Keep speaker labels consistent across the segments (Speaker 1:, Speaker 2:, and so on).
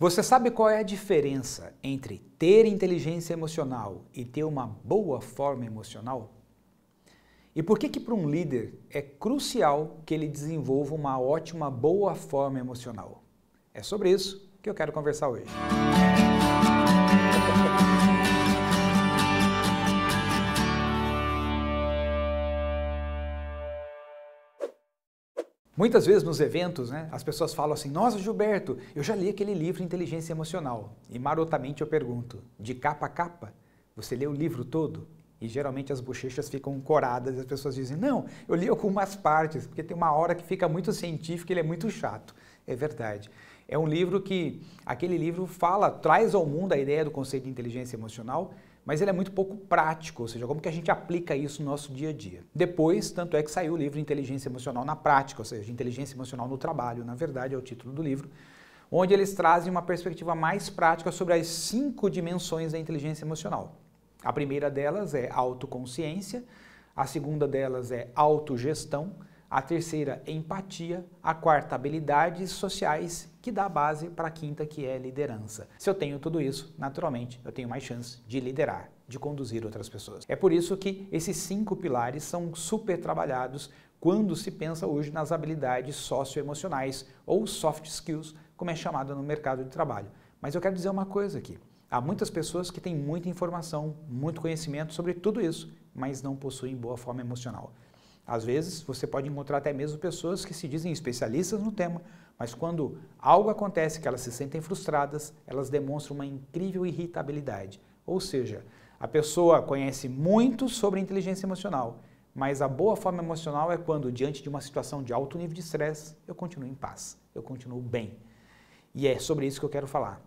Speaker 1: Você sabe qual é a diferença entre ter inteligência emocional e ter uma boa forma emocional? E por que que para um líder é crucial que ele desenvolva uma ótima boa forma emocional? É sobre isso que eu quero conversar hoje. Música Muitas vezes nos eventos, né, as pessoas falam assim: Nossa, Gilberto, eu já li aquele livro Inteligência Emocional. E marotamente eu pergunto: de capa a capa, você lê o livro todo? E geralmente as bochechas ficam coradas e as pessoas dizem: Não, eu li algumas partes, porque tem uma hora que fica muito científico e ele é muito chato. É verdade. É um livro que, aquele livro fala, traz ao mundo a ideia do conceito de inteligência emocional, mas ele é muito pouco prático, ou seja, como que a gente aplica isso no nosso dia a dia. Depois, tanto é que saiu o livro Inteligência Emocional na Prática, ou seja, Inteligência Emocional no Trabalho, na verdade é o título do livro, onde eles trazem uma perspectiva mais prática sobre as cinco dimensões da inteligência emocional. A primeira delas é autoconsciência, a segunda delas é autogestão, a terceira empatia, a quarta habilidades sociais, que dá a base para a quinta que é liderança. Se eu tenho tudo isso, naturalmente eu tenho mais chance de liderar, de conduzir outras pessoas. É por isso que esses cinco pilares são super trabalhados quando se pensa hoje nas habilidades socioemocionais ou soft skills, como é chamado no mercado de trabalho. Mas eu quero dizer uma coisa aqui. Há muitas pessoas que têm muita informação, muito conhecimento sobre tudo isso, mas não possuem boa forma emocional. Às vezes, você pode encontrar até mesmo pessoas que se dizem especialistas no tema, mas quando algo acontece que elas se sentem frustradas, elas demonstram uma incrível irritabilidade. Ou seja, a pessoa conhece muito sobre inteligência emocional, mas a boa forma emocional é quando, diante de uma situação de alto nível de estresse, eu continuo em paz, eu continuo bem. E é sobre isso que eu quero falar.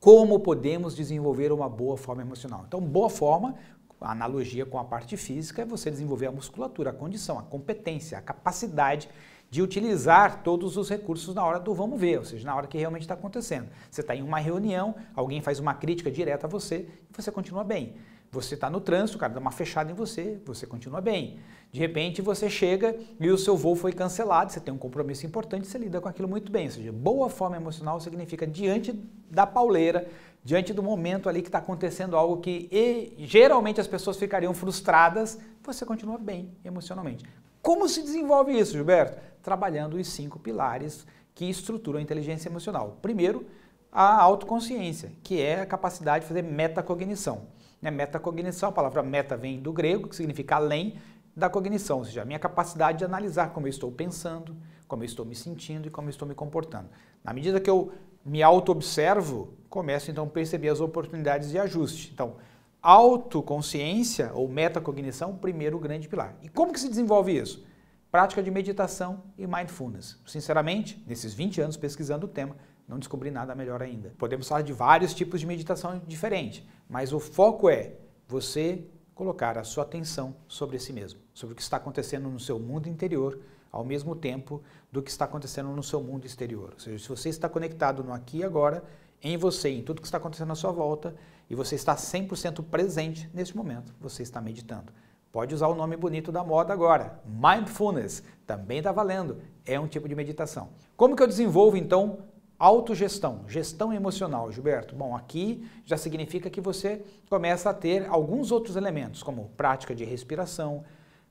Speaker 1: Como podemos desenvolver uma boa forma emocional? Então, boa forma a analogia com a parte física é você desenvolver a musculatura, a condição, a competência, a capacidade de utilizar todos os recursos na hora do vamos ver, ou seja, na hora que realmente está acontecendo. Você está em uma reunião, alguém faz uma crítica direta a você e você continua bem. Você está no trânsito, o cara dá uma fechada em você, você continua bem. De repente você chega e o seu voo foi cancelado, você tem um compromisso importante, você lida com aquilo muito bem. Ou seja, boa forma emocional significa diante da pauleira, diante do momento ali que está acontecendo algo que e, geralmente as pessoas ficariam frustradas, você continua bem emocionalmente. Como se desenvolve isso, Gilberto? Trabalhando os cinco pilares que estruturam a inteligência emocional. Primeiro, a autoconsciência, que é a capacidade de fazer metacognição. Né? Metacognição, a palavra meta vem do grego, que significa além da cognição, ou seja, a minha capacidade de analisar como eu estou pensando, como eu estou me sentindo e como eu estou me comportando. Na medida que eu me auto-observo, começo então a perceber as oportunidades de ajuste. Então, autoconsciência ou metacognição, primeiro grande pilar. E como que se desenvolve isso? Prática de meditação e mindfulness. Sinceramente, nesses 20 anos pesquisando o tema, não descobri nada melhor ainda. Podemos falar de vários tipos de meditação diferentes, mas o foco é você colocar a sua atenção sobre si mesmo, sobre o que está acontecendo no seu mundo interior, ao mesmo tempo do que está acontecendo no seu mundo exterior. Ou seja, se você está conectado no aqui e agora, em você, em tudo que está acontecendo à sua volta, e você está 100% presente neste momento, você está meditando. Pode usar o nome bonito da moda agora, mindfulness, também está valendo, é um tipo de meditação. Como que eu desenvolvo então autogestão, gestão emocional, Gilberto? Bom, aqui já significa que você começa a ter alguns outros elementos, como prática de respiração,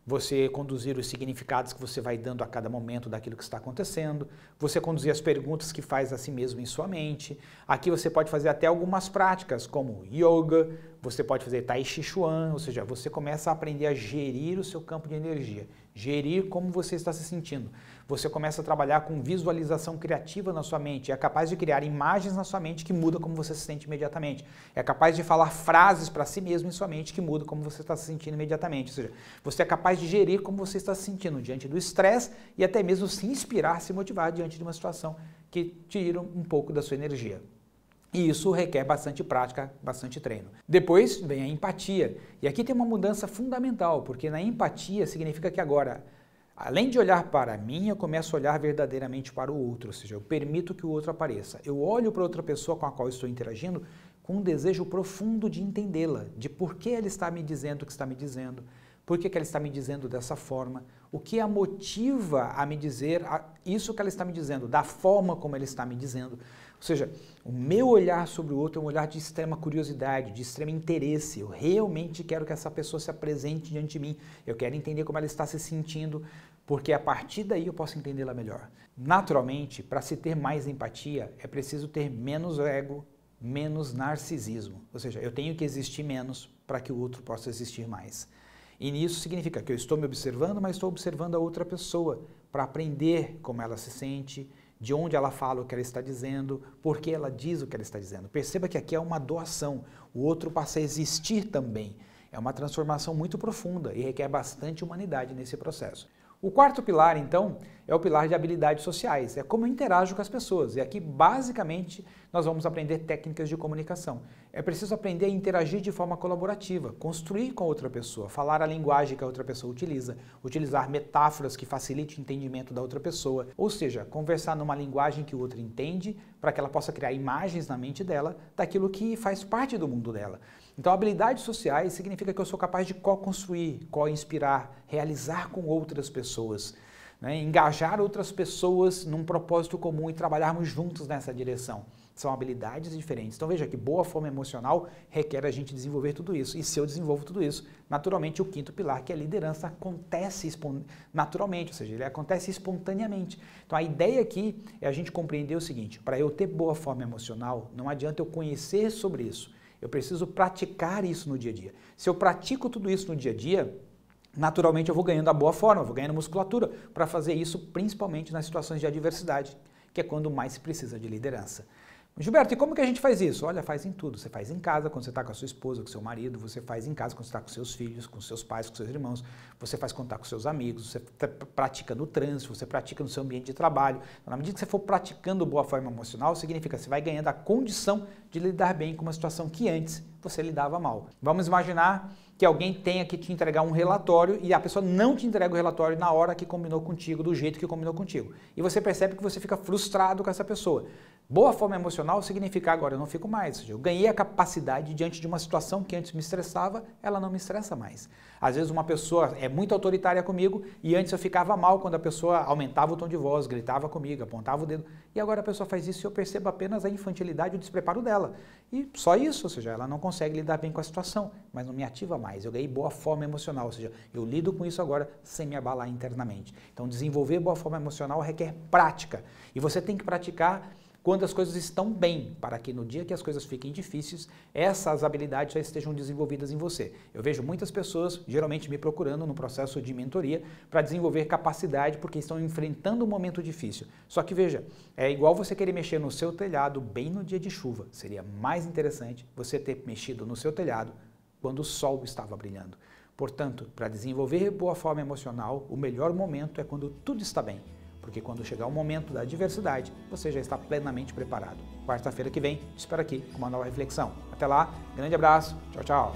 Speaker 1: você conduzir os significados que você vai dando a cada momento daquilo que está acontecendo, você conduzir as perguntas que faz a si mesmo em sua mente. Aqui você pode fazer até algumas práticas, como yoga, você pode fazer tai chi chuan, ou seja, você começa a aprender a gerir o seu campo de energia, gerir como você está se sentindo. Você começa a trabalhar com visualização criativa na sua mente. É capaz de criar imagens na sua mente que muda como você se sente imediatamente. É capaz de falar frases para si mesmo em sua mente que muda como você está se sentindo imediatamente. Ou seja, você é capaz de gerir como você está se sentindo diante do estresse e até mesmo se inspirar, se motivar diante de uma situação que tira um pouco da sua energia. E isso requer bastante prática, bastante treino. Depois vem a empatia. E aqui tem uma mudança fundamental, porque na empatia significa que agora Além de olhar para mim, eu começo a olhar verdadeiramente para o outro, ou seja, eu permito que o outro apareça. Eu olho para outra pessoa com a qual estou interagindo com um desejo profundo de entendê-la, de por que ela está me dizendo o que está me dizendo, por que, que ela está me dizendo dessa forma? O que a motiva a me dizer isso que ela está me dizendo, da forma como ela está me dizendo? Ou seja, o meu olhar sobre o outro é um olhar de extrema curiosidade, de extremo interesse. Eu realmente quero que essa pessoa se apresente diante de mim. Eu quero entender como ela está se sentindo, porque a partir daí eu posso entendê-la melhor. Naturalmente, para se ter mais empatia, é preciso ter menos ego, menos narcisismo. Ou seja, eu tenho que existir menos para que o outro possa existir mais. E nisso significa que eu estou me observando, mas estou observando a outra pessoa para aprender como ela se sente, de onde ela fala o que ela está dizendo, por que ela diz o que ela está dizendo. Perceba que aqui é uma doação, o outro passa a existir também. É uma transformação muito profunda e requer bastante humanidade nesse processo. O quarto pilar, então, é o pilar de habilidades sociais, é como eu interajo com as pessoas. E aqui, basicamente, nós vamos aprender técnicas de comunicação. É preciso aprender a interagir de forma colaborativa, construir com outra pessoa, falar a linguagem que a outra pessoa utiliza, utilizar metáforas que facilitem o entendimento da outra pessoa, ou seja, conversar numa linguagem que o outro entende, para que ela possa criar imagens na mente dela daquilo que faz parte do mundo dela. Então, habilidades sociais significa que eu sou capaz de co-construir, co-inspirar, realizar com outras pessoas, né? engajar outras pessoas num propósito comum e trabalharmos juntos nessa direção. São habilidades diferentes. Então, veja que boa forma emocional requer a gente desenvolver tudo isso. E se eu desenvolvo tudo isso, naturalmente o quinto pilar, que é a liderança, acontece naturalmente, ou seja, ele acontece espontaneamente. Então, a ideia aqui é a gente compreender o seguinte: para eu ter boa forma emocional, não adianta eu conhecer sobre isso eu preciso praticar isso no dia a dia. Se eu pratico tudo isso no dia a dia, naturalmente eu vou ganhando a boa forma, vou ganhando musculatura para fazer isso principalmente nas situações de adversidade, que é quando mais se precisa de liderança. Gilberto, e como que a gente faz isso? Olha, faz em tudo. Você faz em casa, quando você está com a sua esposa, com seu marido, você faz em casa quando está com seus filhos, com seus pais, com seus irmãos, você faz contato tá com seus amigos, você tá pratica no trânsito, você pratica no seu ambiente de trabalho. Então, na medida que você for praticando boa forma emocional, significa que você vai ganhando a condição de lidar bem com uma situação que antes você lidava mal. Vamos imaginar que alguém tenha que te entregar um relatório e a pessoa não te entrega o relatório na hora que combinou contigo, do jeito que combinou contigo. E você percebe que você fica frustrado com essa pessoa. Boa forma emocional significa agora eu não fico mais, eu ganhei a capacidade diante de uma situação que antes me estressava, ela não me estressa mais. Às vezes uma pessoa é muito autoritária comigo e antes eu ficava mal quando a pessoa aumentava o tom de voz, gritava comigo, apontava o dedo. E agora a pessoa faz isso e eu percebo apenas a infantilidade e o despreparo dela. E só isso, ou seja, ela não consegue lidar bem com a situação, mas não me ativa mais mais, eu ganhei boa forma emocional, ou seja, eu lido com isso agora sem me abalar internamente. Então, desenvolver boa forma emocional requer prática e você tem que praticar quando as coisas estão bem, para que no dia que as coisas fiquem difíceis, essas habilidades já estejam desenvolvidas em você. Eu vejo muitas pessoas, geralmente me procurando no processo de mentoria, para desenvolver capacidade porque estão enfrentando um momento difícil. Só que veja, é igual você querer mexer no seu telhado bem no dia de chuva. Seria mais interessante você ter mexido no seu telhado quando o sol estava brilhando. Portanto, para desenvolver boa forma emocional, o melhor momento é quando tudo está bem, porque quando chegar o momento da adversidade, você já está plenamente preparado. Quarta-feira que vem, te espero aqui com uma nova reflexão. Até lá, grande abraço, tchau, tchau.